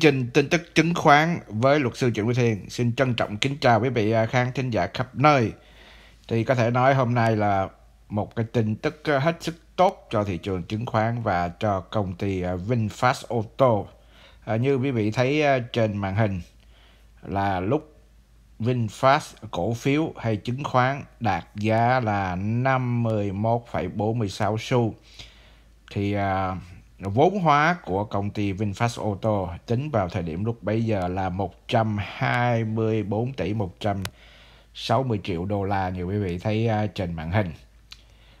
Chương trình tin tức chứng khoán với luật sư Trịnh Quý Thiên xin trân trọng kính chào quý vị à, khán thính giả khắp nơi. Thì có thể nói hôm nay là một cái tin tức à, hết sức tốt cho thị trường chứng khoán và cho công ty à, VinFast Auto. À, như quý vị thấy trên màn hình là lúc VinFast cổ phiếu hay chứng khoán đạt giá là 51,46 xu thì uh, Vốn hóa của công ty VinFast Auto tính vào thời điểm lúc bấy giờ là 124 tỷ 160 triệu đô la như quý vị thấy à, trên màn hình.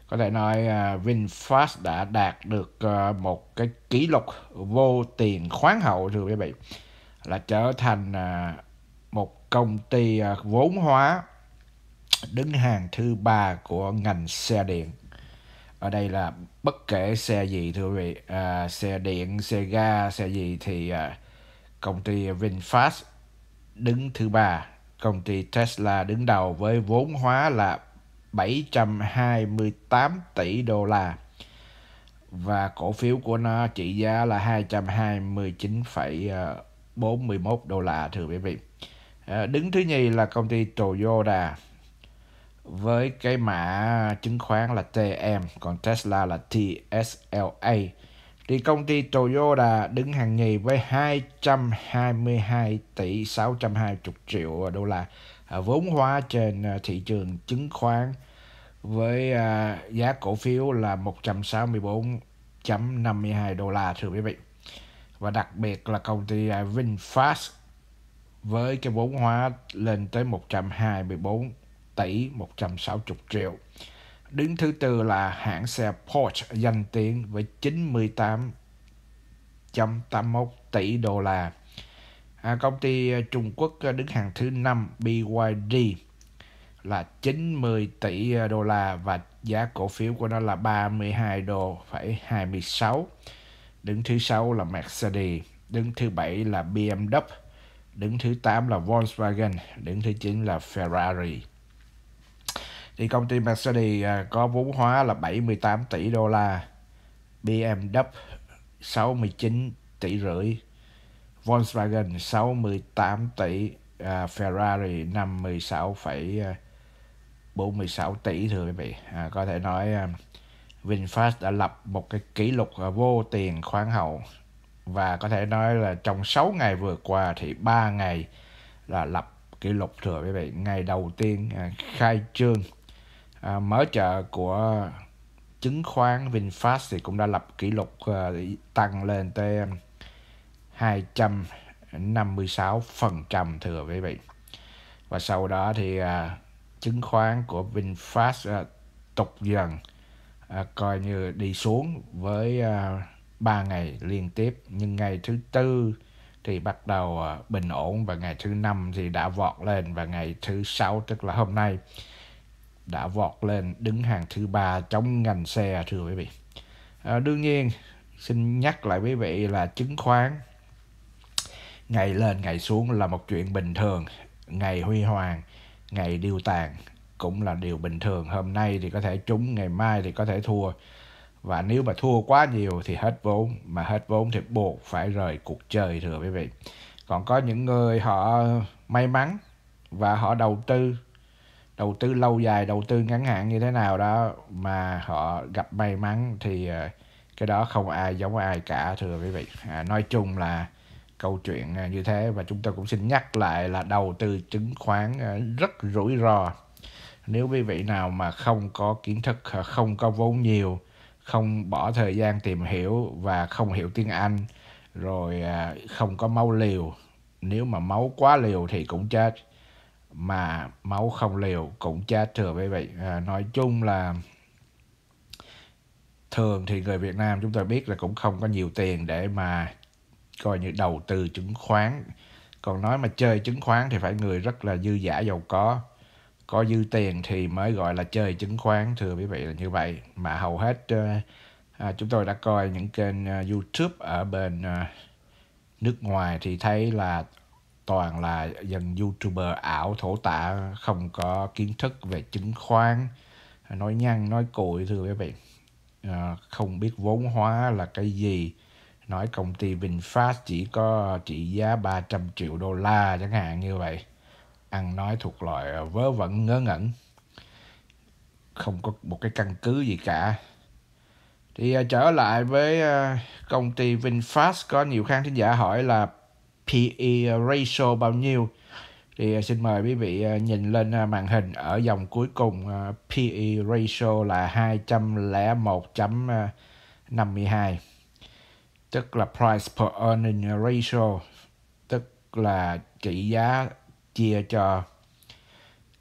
Có thể nói à, VinFast đã đạt được à, một cái kỷ lục vô tiền khoáng hậu rồi quý vị là trở thành một công ty vốn hóa đứng hàng thứ ba của ngành xe điện ở đây là bất kể xe gì thưa quý vị à, xe điện xe ga xe gì thì à, công ty Vinfast đứng thứ ba công ty Tesla đứng đầu với vốn hóa là 728 tỷ đô la và cổ phiếu của nó trị giá là 229,41 đô la thưa quý vị. À, đứng thứ nhì là công ty Toyota với cái mã chứng khoán là TM còn Tesla là TSLA thì công ty Toyota đứng hàng nhì với 222 tỷ 620 triệu đô la à, vốn hóa trên à, thị trường chứng khoán với à, giá cổ phiếu là 164.52 đô la thưa quý vị. Và đặc biệt là công ty VinFast với cái vốn hóa lên tới 124 tỷ 160 triệu. Đứng thứ tư là hãng xe Porsche danh tiếng với 98.81 tỷ đô la. À, công ty à, Trung Quốc à, đứng hàng thứ năm BYD là 90 tỷ à, đô la và giá cổ phiếu của nó là 32 đô phải 26. Đứng thứ sáu là Mercedes, đứng thứ bảy là BMW, đứng thứ 8 là Volkswagen, đứng thứ 9 là Ferrari thì công ty Mercedes à, có vốn hóa là 78 tỷ đô la, BMW 69 tỷ rưỡi, Volkswagen 68 tỷ, à, Ferrari 56,46 tỷ thưa quý vị. À, có thể nói à, VinFast đã lập một cái kỷ lục à, vô tiền khoáng hậu và có thể nói là trong 6 ngày vừa qua thì 3 ngày là lập kỷ lục thưa quý vị. Ngày đầu tiên khai trương à, mở chợ của chứng khoán VinFast thì cũng đã lập kỷ lục à, tăng lên tới 256% um, thưa quý vị. Và sau đó thì à, chứng khoán của VinFast à, tục dần à, coi như đi xuống với à, 3 ngày liên tiếp nhưng ngày thứ tư thì bắt đầu à, bình ổn và ngày thứ năm thì đã vọt lên và ngày thứ sáu tức là hôm nay đã vọt lên đứng hàng thứ ba trong ngành xe thưa quý vị. À, đương nhiên xin nhắc lại quý vị là chứng khoán ngày lên ngày xuống là một chuyện bình thường, ngày huy hoàng, ngày điều tàn cũng là điều bình thường. Hôm nay thì có thể trúng, ngày mai thì có thể thua. Và nếu mà thua quá nhiều thì hết vốn, mà hết vốn thì buộc phải rời cuộc chơi thưa quý vị. Còn có những người họ may mắn và họ đầu tư đầu tư lâu dài đầu tư ngắn hạn như thế nào đó mà họ gặp may mắn thì ờ, cái đó không ai giống ai cả thưa quý vị à, nói chung là câu chuyện ờ, như thế và chúng ta cũng xin nhắc lại là đầu tư chứng khoán ờ, rất rủi ro nếu quý vị nào mà không có kiến thức không có vốn nhiều không bỏ thời gian tìm hiểu và không hiểu tiếng anh rồi à, không có máu liều nếu mà máu quá liều thì cũng chết mà máu không liều cũng cha trở với vậy à, nói chung là thường thì người Việt Nam chúng ta biết là cũng không có nhiều tiền để mà coi như đầu tư chứng khoán còn nói mà chơi chứng khoán thì phải người rất là dư giả giàu có có dư tiền thì mới gọi là chơi chứng khoán thưa quý vị là như vậy mà hầu hết uh, chúng tôi đã coi những kênh uh, YouTube ở bên uh, nước ngoài thì thấy là toàn là dân youtuber ảo thổ tả không có kiến thức về chứng khoán nói nhăn nói cội thưa quý vị ờ, không biết vốn hóa là cái gì nói công ty VinFast chỉ có trị giá 300 triệu đô la chẳng hạn như vậy ăn nói thuộc loại vớ vẩn ngớ ngẩn không có một cái căn cứ gì cả thì ờ, trở lại với ờ, công ty VinFast có nhiều khán thính giả hỏi là PE ratio bao nhiêu thì à, xin mời quý vị à, nhìn lên à, màn hình ở dòng cuối cùng PE ratio là 201.52 tức là price per earning ratio tức là trị giá chia cho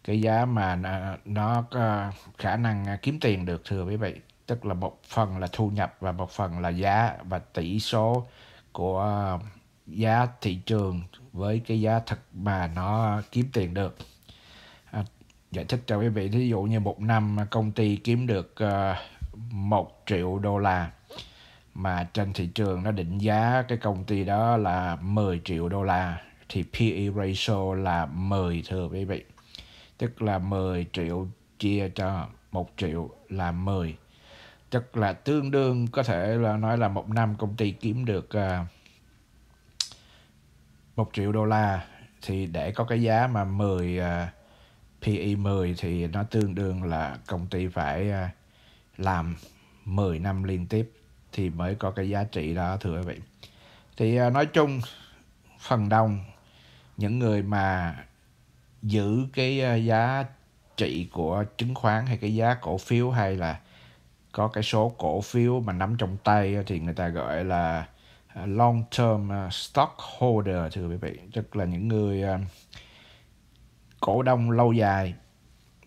cái giá mà nó, có khả năng kiếm tiền được thưa quý vị tức là một phần là thu nhập và một phần là giá và tỷ số của giá thị trường với cái giá thật mà nó kiếm tiền được à, giải thích cho quý vị thí dụ như một năm công ty kiếm được ờ, một uh, triệu đô la mà trên thị trường nó định giá cái công ty đó là 10 triệu đô la thì PE ratio là 10 thưa quý vị tức là 10 triệu chia cho 1 triệu là 10 tức là tương đương có thể là nói là một năm công ty kiếm được uh, 1 triệu đô la thì để có cái giá mà 10 uh, PE 10 thì nó tương đương là công ty phải uh, làm 10 năm liên tiếp thì mới có cái giá trị đó thưa quý vị. Thì uh, nói chung phần đông những người mà giữ cái à, giá trị của chứng khoán hay cái giá cổ phiếu hay là có cái số cổ phiếu mà nắm trong tay thì người ta gọi là À, long term à, stockholder thưa quý vị tức là những người à, cổ đông lâu dài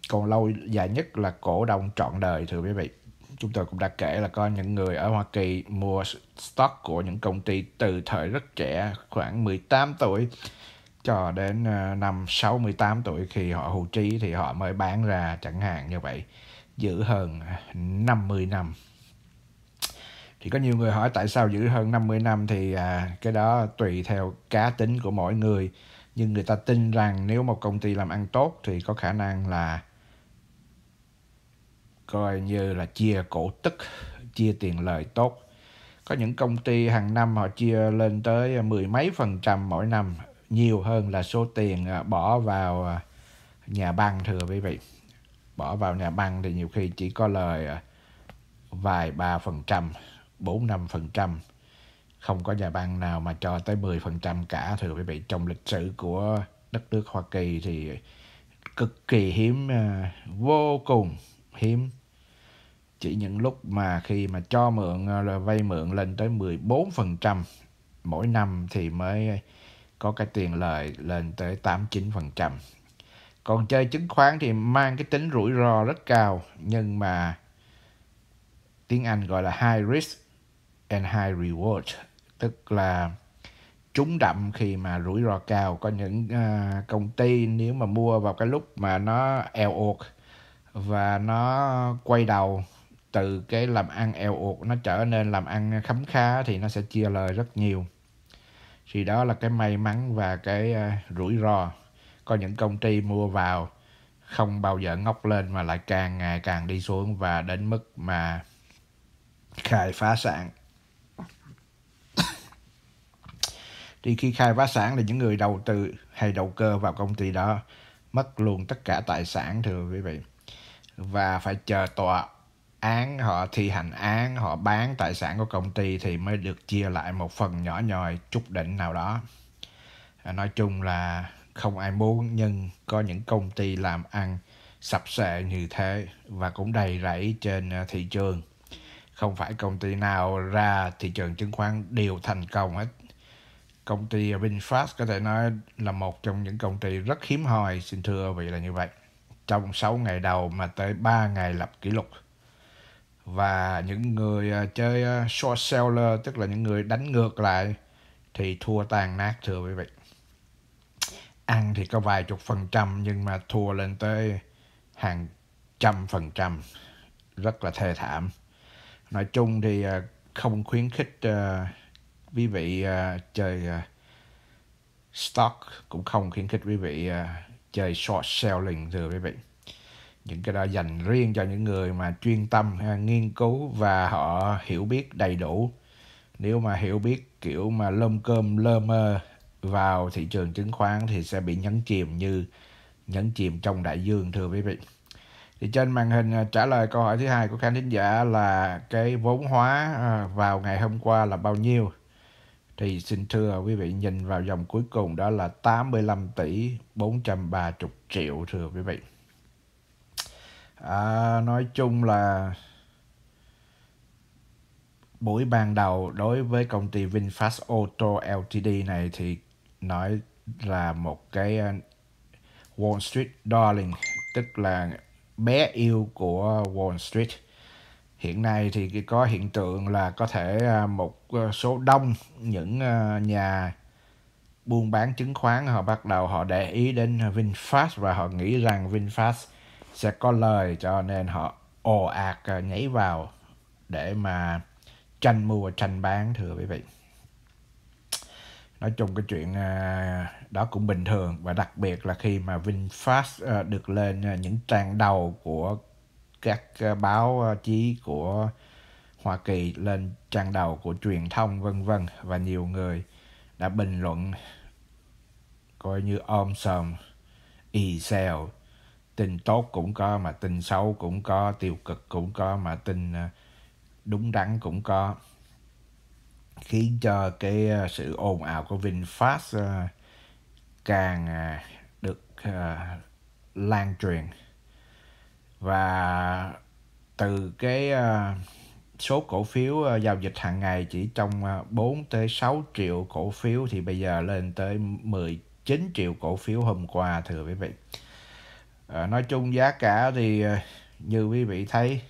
còn lâu dài nhất là cổ đông trọn đời thưa quý vị chúng tôi cũng đã kể là có những người ở Hoa Kỳ mua stock của những công ty từ thời rất trẻ khoảng 18 tuổi cho đến năm 68 tuổi khi họ hưu trí thì họ mới bán ra chẳng hạn như vậy giữ hơn 50 năm thì có nhiều người hỏi tại sao giữ hơn 50 năm thì à, cái đó tùy theo cá tính của mỗi người nhưng người ta tin rằng nếu một công ty làm ăn tốt thì có khả năng là coi như là chia cổ tức chia tiền lời tốt có những công ty hàng năm họ chia lên tới mười mấy phần trăm mỗi năm nhiều hơn là số tiền à, bỏ vào à, nhà băng thưa quý vị bỏ vào nhà băng thì nhiều khi chỉ có lời à, vài ba phần trăm 4-5%. Không có nhà băng nào mà cho tới 10% cả thưa quý vị. Trong lịch sử của đất nước Hoa Kỳ thì cực kỳ hiếm, à, vô cùng hiếm. Chỉ những lúc mà khi mà cho mượn, à, là vay mượn lên tới 14% mỗi năm thì mới có cái tiền lời lên tới 8-9%. Còn chơi chứng khoán thì mang cái tính rủi ro rất cao nhưng mà tiếng Anh gọi là high risk and high reward tức là trúng đậm khi mà rủi ro cao có những uh, công ty nếu mà mua vào cái lúc mà nó eo ột và nó quay đầu từ cái làm ăn eo ột nó trở nên làm ăn khấm khá thì nó sẽ chia lời rất nhiều thì đó là cái may mắn và cái uh, rủi ro có những công ty mua vào không bao giờ ngóc lên mà lại càng ngày càng đi xuống và đến mức mà khai phá sản đi khi khai phá sản là những người đầu tư hay đầu cơ vào công ty đó mất luôn tất cả tài sản thưa quý vị và phải chờ tòa án họ thi hành án họ bán tài sản của công ty thì mới được chia lại một phần nhỏ nhòi chút đỉnh nào đó à, nói chung là không ai muốn nhưng có những công ty làm ăn sập sệ như thế và cũng đầy rẫy trên à, thị trường không phải công ty nào ra thị trường chứng khoán đều thành công hết công ty VinFast có thể nói là một trong những công ty rất hiếm hoi, xin thưa vị là như vậy. Trong 6 ngày đầu mà tới 3 ngày lập kỷ lục. Và những người à, chơi à, short seller, tức là những người đánh ngược lại, thì thua tàn nát thưa quý vị. Ăn thì có vài chục phần trăm, nhưng mà thua lên tới hàng trăm phần trăm. Rất là thê thảm. Nói chung thì à, không khuyến khích quý vị uh, chơi uh, stock cũng không khuyến khích quý vị uh, chơi short selling thưa quý vị những cái đó dành riêng cho những người mà chuyên tâm ha, nghiên cứu và họ hiểu biết đầy đủ nếu mà hiểu biết kiểu mà lơm cơm lơ mơ vào thị trường chứng khoán thì sẽ bị nhấn chìm như nhấn chìm trong đại dương thưa quý vị thì trên màn hình trả lời câu hỏi thứ hai của khán thính giả là cái vốn hóa vào ngày hôm qua là bao nhiêu thì xin thưa quý vị nhìn vào dòng cuối cùng đó là 85 tỷ 430 triệu thưa quý vị à, nói chung là buổi ban đầu đối với công ty VinFast Auto Ltd này thì nói là một cái à, Wall Street Darling tức là bé yêu của Wall Street hiện nay thì có hiện tượng là có thể à, một ờ, số đông những ờ, nhà buôn bán chứng khoán họ bắt đầu họ để ý đến VinFast và họ nghĩ rằng VinFast sẽ có lời cho nên họ ồ ạt ờ, nhảy vào để mà tranh mua tranh bán thưa quý vị nói chung cái chuyện à, đó cũng bình thường và đặc biệt là khi mà VinFast được lên những trang đầu của các ờ, báo ờ, chí của Hoa Kỳ lên trang đầu của truyền thông vân vân và nhiều người đã bình luận coi như ôm sòm y xèo tin tốt cũng có mà tin xấu cũng có tiêu cực cũng có mà tin ờ, đúng đắn cũng có khiến cho cái sự ồn ào của VinFast càng được lan truyền và từ cái ờ, số cổ phiếu ờ, giao dịch hàng ngày chỉ trong 4 ờ, tới 6 triệu cổ phiếu thì bây giờ lên tới 19 triệu cổ phiếu hôm qua thưa quý vị. nói chung giá cả thì như quý vị thấy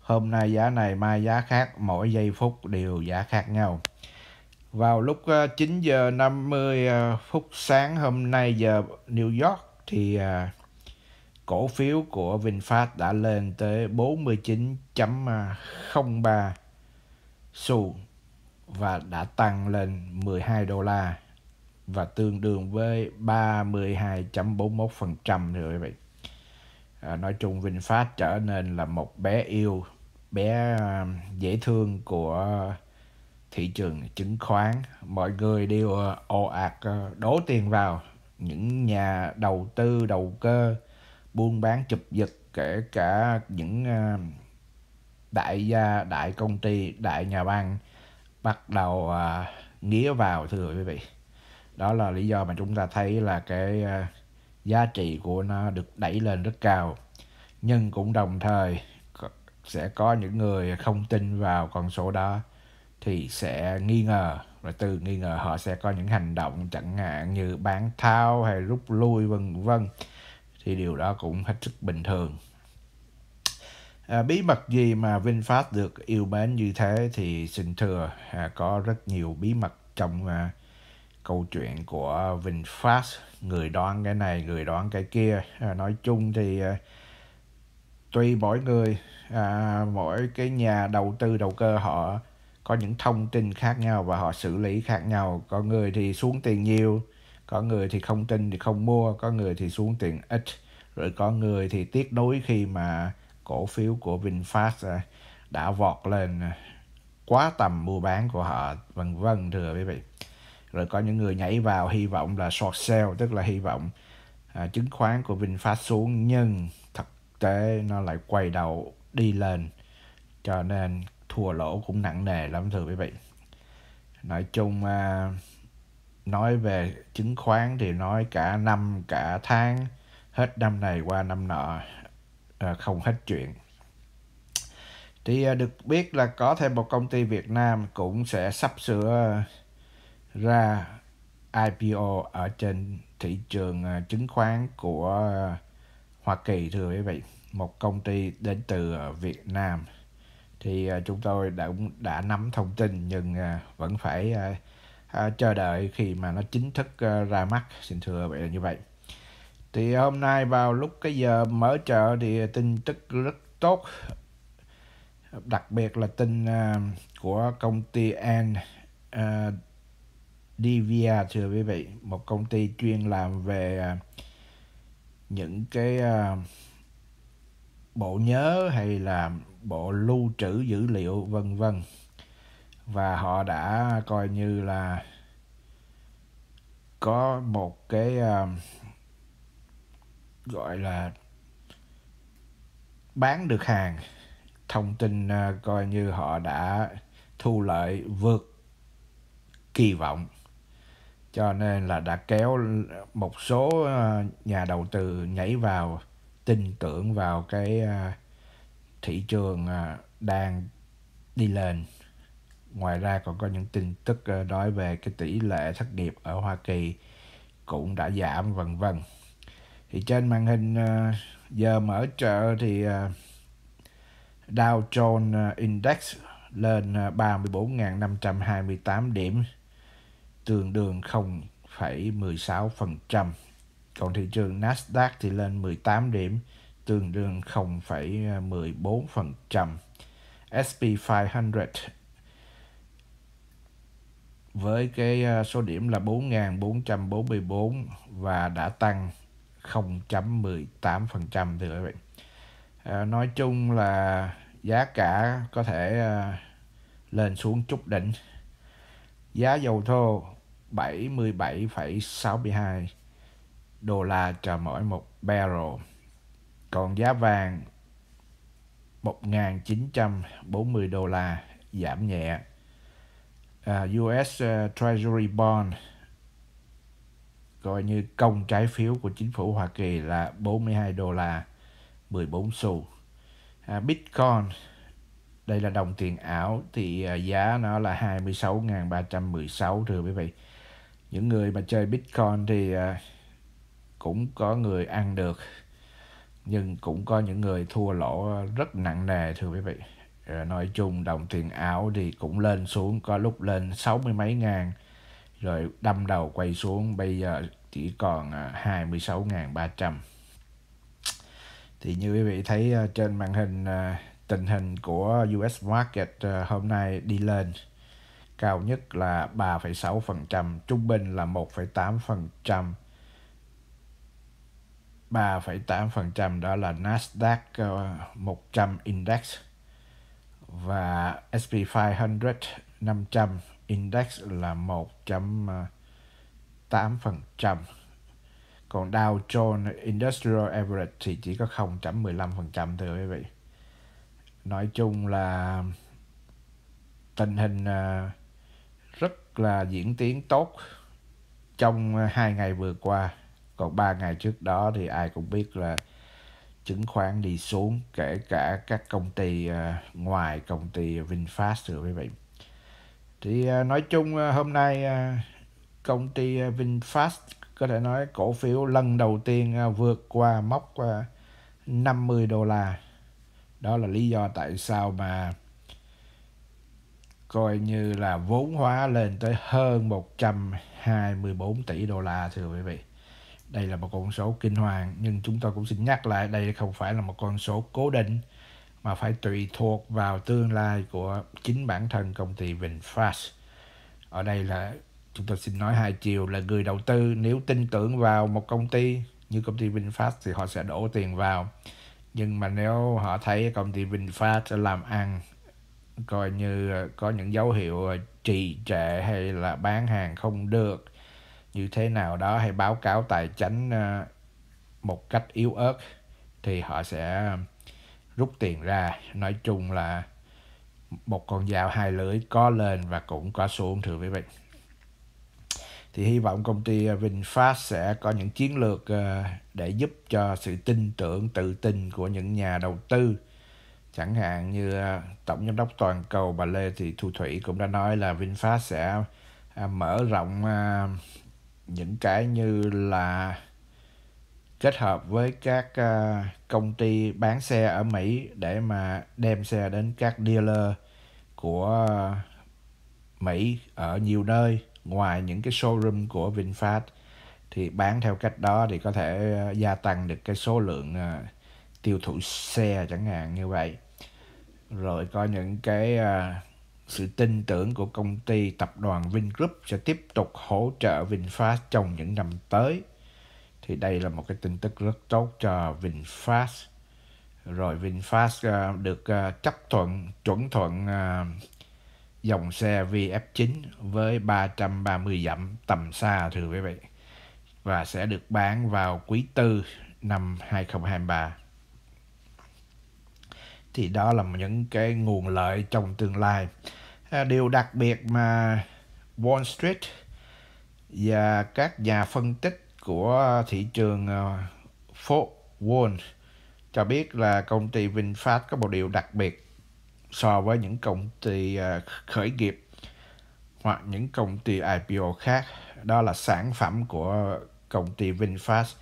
hôm nay giá này mai giá khác, mỗi giây phút đều giá khác nhau. Vào lúc 9 giờ 50 phút sáng hôm nay giờ New York thì cổ phiếu của VinFast đã lên tới 49.03 xu và đã tăng lên 12 đô la và tương đương với 32.41% rồi quý vị. À, nói chung VinFast trở nên là một bé yêu, bé à, dễ thương của thị trường chứng khoán. Mọi người đều à, ồ ạt à, đổ tiền vào những nhà đầu tư đầu cơ buôn bán chụp giật kể cả những ờ, đại gia đại công ty đại nhà băng bắt đầu uh, ờ, nghĩa vào thưa quý vị đó là lý do mà chúng ta thấy là cái ờ, giá trị của nó được đẩy lên rất cao nhưng cũng đồng thời sẽ có những người không tin vào con số đó thì sẽ nghi ngờ và từ nghi ngờ họ sẽ có những hành động chẳng hạn như bán tháo hay rút lui vân vân thì điều đó cũng hết sức bình thường à, bí mật gì mà VinFast được yêu mến như thế thì xin thưa à, có rất nhiều bí mật trong à, câu chuyện của VinFast người đoán cái này người đoán cái kia à, nói chung thì à, tùy mỗi người à, mỗi cái nhà đầu tư đầu cơ họ có những thông tin khác nhau và họ xử lý khác nhau có người thì xuống tiền nhiều có người thì không tin thì không mua có người thì xuống tiền ít rồi có người thì tiếc nuối khi mà cổ phiếu của VinFast à, đã vọt lên à, quá tầm mua bán của họ vân vân thưa quý vị rồi có những người nhảy vào hy vọng là short sell tức là hy vọng à, chứng khoán của VinFast xuống nhưng thực tế nó lại quay đầu đi lên cho nên thua lỗ cũng nặng nề lắm thưa quý vị nói chung à, nói về chứng khoán thì nói cả năm cả tháng hết năm này qua năm nọ à, không hết chuyện thì à, được biết là có thêm một công ty Việt Nam cũng sẽ sắp sửa ra IPO ở trên thị trường à, chứng khoán của Hoa Kỳ thưa quý vị một công ty đến từ Việt Nam thì chúng tôi đã đã nắm thông tin nhưng vẫn phải À, chờ đợi khi mà nó chính thức à, ra mắt xin thưa vậy là như vậy thì hôm nay vào lúc cái giờ mở chợ thì tin tức rất tốt đặc biệt là tin à, của công ty An à, Divia thưa quý vị một công ty chuyên làm về à, những cái à, bộ nhớ hay là bộ lưu trữ dữ liệu vân vân và họ đã coi như là có một cái uh, gọi là bán được hàng thông tin uh, coi như họ đã thu lợi vượt kỳ vọng cho nên là đã kéo một số uh, nhà đầu tư nhảy vào tin tưởng vào cái uh, thị trường uh, đang đi lên ngoài ra còn có những tin tức ờ, nói về cái tỷ lệ thất nghiệp ở Hoa Kỳ cũng đã giảm vân vân thì trên màn hình ờ, giờ mở chợ thì ờ, Dow Jones Index lên 34.528 điểm tương đương 0,16%. Còn thị trường Nasdaq thì lên 18 điểm tương đương 0,14%. SP 500 với cái à, số điểm là 4.444 và đã tăng 0.18% thưa quý vị. À, nói chung là giá cả có thể à, lên xuống chút đỉnh. Giá dầu thô 77,62 đô la cho mỗi một barrel. Còn giá vàng 1.940 đô la giảm nhẹ À, US ờ, Treasury Bond coi như công trái phiếu của chính phủ Hoa Kỳ là 42 đô la 14 xu. À, Bitcoin đây là đồng tiền ảo thì ờ, giá nó là 26.316 thưa quý vị. Những người mà chơi Bitcoin thì ờ, cũng có người ăn được nhưng cũng có những người thua lỗ rất nặng nề thưa quý vị rồi ờ, nói chung đồng tiền áo thì cũng lên xuống có lúc lên sáu mươi mấy ngàn rồi đâm đầu quay xuống bây giờ chỉ còn à, hai mươi sáu ba trăm thì như quý vị thấy ờ, trên màn hình ờ, tình hình của US market hôm nay đi lên cao nhất là 3,6% trung bình là 1,8% 3,8% đó là Nasdaq 100 Index và S&P 500 500 index là 1.8%. Còn Dow Jones Industrial Average thì chỉ có 0.15% thôi quý vị. Nói chung là tình hình à, rất là diễn tiến tốt trong hai ngày vừa qua. Còn ba ngày trước đó thì ai cũng biết là chứng khoán đi xuống kể cả các công ty ờ, ngoài công ty VinFast rồi quý vị thì ờ, nói chung ờ, hôm nay công ty VinFast có thể nói cổ phiếu lần đầu tiên vượt qua mốc 50 đô la đó là lý do tại sao mà coi như là vốn hóa lên tới hơn 124 tỷ đô la thưa quý vị đây là một con số kinh hoàng nhưng chúng tôi cũng xin nhắc lại đây không phải là một con số cố định mà phải tùy thuộc vào tương lai của chính bản thân công ty VinFast. Ở đây là chúng tôi xin nói hai chiều là người đầu tư nếu tin tưởng vào một công ty như công ty VinFast thì họ sẽ đổ tiền vào. Nhưng mà nếu họ thấy công ty VinFast làm ăn coi như có những dấu hiệu trì trệ hay là bán hàng không được như thế nào đó hay báo cáo tài chính ờ, một cách yếu ớt thì họ sẽ rút tiền ra nói chung là một con dao hai lưỡi có lên và cũng có xuống thưa quý vị thì hy vọng công ty VinFast sẽ có những chiến lược ờ, để giúp cho sự tin tưởng tự tin của những nhà đầu tư chẳng hạn như ờ, tổng giám đốc toàn cầu bà Lê Thị Thu Thủy cũng đã nói là VinFast sẽ mở rộng những cái như là kết hợp với các uh, công ty bán xe ở Mỹ để mà đem xe đến các dealer của uh, Mỹ ở nhiều nơi ngoài những cái showroom của VinFast thì bán theo cách đó thì có thể uh, gia tăng được cái số lượng uh, tiêu thụ xe chẳng hạn như vậy rồi có những cái uh, sự tin tưởng của công ty tập đoàn Vingroup sẽ tiếp tục hỗ trợ VinFast trong những năm tới. Thì đây là một cái tin tức rất tốt cho VinFast. Rồi VinFast à, được à, chấp thuận, chuẩn thuận à, dòng xe VF9 với 330 dặm tầm xa thưa quý vị và sẽ được bán vào quý tư năm 2023. Thì đó là những cái nguồn lợi trong tương lai. À, điều đặc biệt mà Wall Street và các nhà phân tích của thị trường phố à, Wall cho biết là công ty VinFast có một điều đặc biệt so với những công ty à, khởi nghiệp hoặc những công ty IPO khác đó là sản phẩm của công ty VinFast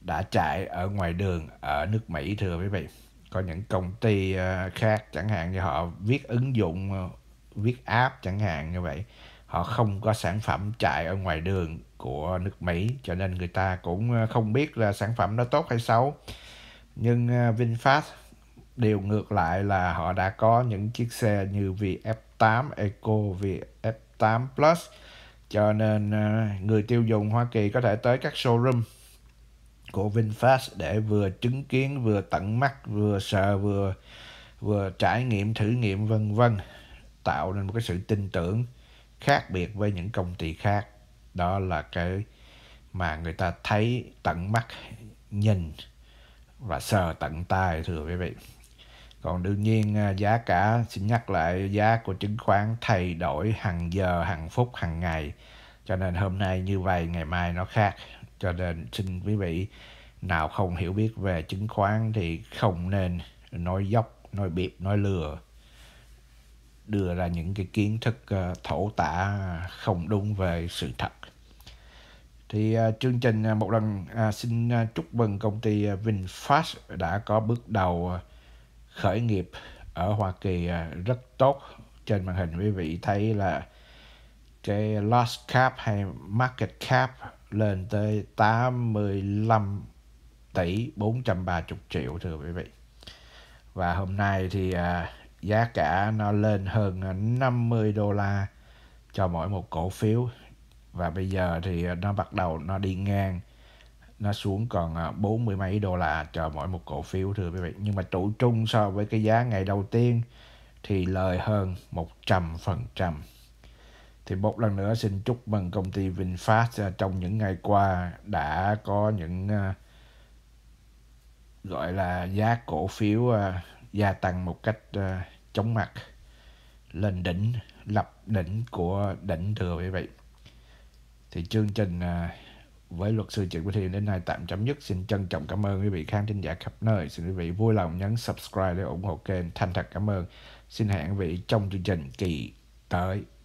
đã chạy ở ngoài đường ở nước Mỹ thưa quý vị có những công ty khác chẳng hạn như họ viết ứng dụng viết app chẳng hạn như vậy họ không có sản phẩm chạy ở ngoài đường của nước Mỹ cho nên người ta cũng ờ, không biết là sản phẩm nó tốt hay xấu nhưng ờ, VinFast điều ngược lại là họ đã có những chiếc xe như VF8 Eco, VF8 Plus cho nên ờ, người tiêu dùng Hoa Kỳ có thể tới các showroom của VinFast để vừa chứng kiến vừa tận mắt vừa sờ vừa vừa trải nghiệm thử nghiệm vân vân tạo nên một cái sự tin tưởng khác biệt với những công ty khác đó là cái mà người ta thấy tận mắt nhìn và sờ tận tay thưa quý vị còn đương nhiên à, giá cả xin nhắc lại giá của chứng khoán thay đổi hàng giờ hàng phút hàng ngày cho nên hôm nay như vậy ngày mai nó khác cho nên xin quý vị nào không hiểu biết về chứng khoán thì không nên nói dốc nói bịp nói lừa đưa ra những cái kiến thức ờ, thổ tả không đúng về sự thật thì ờ, chương trình ờ, một lần xin chúc mừng công ty VinFast đã có bước đầu khởi nghiệp ở Hoa Kỳ rất tốt trên màn hình quý vị thấy là cái last cap hay market cap lên tới 85 tỷ 430 triệu thưa quý vị và hôm nay thì à, giá cả nó lên hơn 50 à, đô la cho mỗi một cổ phiếu và bây giờ thì à, nó bắt đầu nó đi ngang nó xuống còn à, bốn mươi mấy đô la cho mỗi một cổ phiếu thưa quý vị nhưng mà trụ trung so với cái giá ngày đầu tiên thì lời hơn 100% thì một lần nữa xin chúc mừng công ty VinFast trong những ngày qua đã có những gọi là giá cổ phiếu gia tăng một cách uh, chóng mặt lên đỉnh lập đỉnh của đỉnh thừa vậy vậy thì chương trình uh, với luật sư Trịnh Quý Thiên đến nay tạm chấm dứt. Xin trân trọng cảm ơn quý vị khán thính giả khắp nơi. Xin quý vị vui lòng nhấn subscribe để ủng hộ kênh. Thành thật cảm ơn. Xin hẹn quý vị trong chương trình kỳ tới.